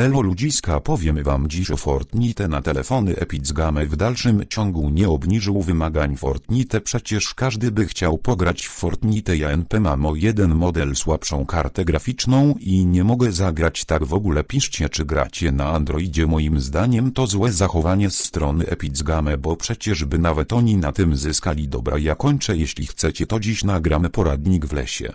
Elo ludziska powiem wam dziś o Fortnite na telefony Epic Game w dalszym ciągu nie obniżył wymagań Fortnite przecież każdy by chciał pograć w Fortnite ja NP mam o jeden model słabszą kartę graficzną i nie mogę zagrać tak w ogóle piszcie czy gracie na Androidzie moim zdaniem to złe zachowanie z strony Epic Game bo przecież by nawet oni na tym zyskali dobra ja kończę jeśli chcecie to dziś nagramy poradnik w lesie.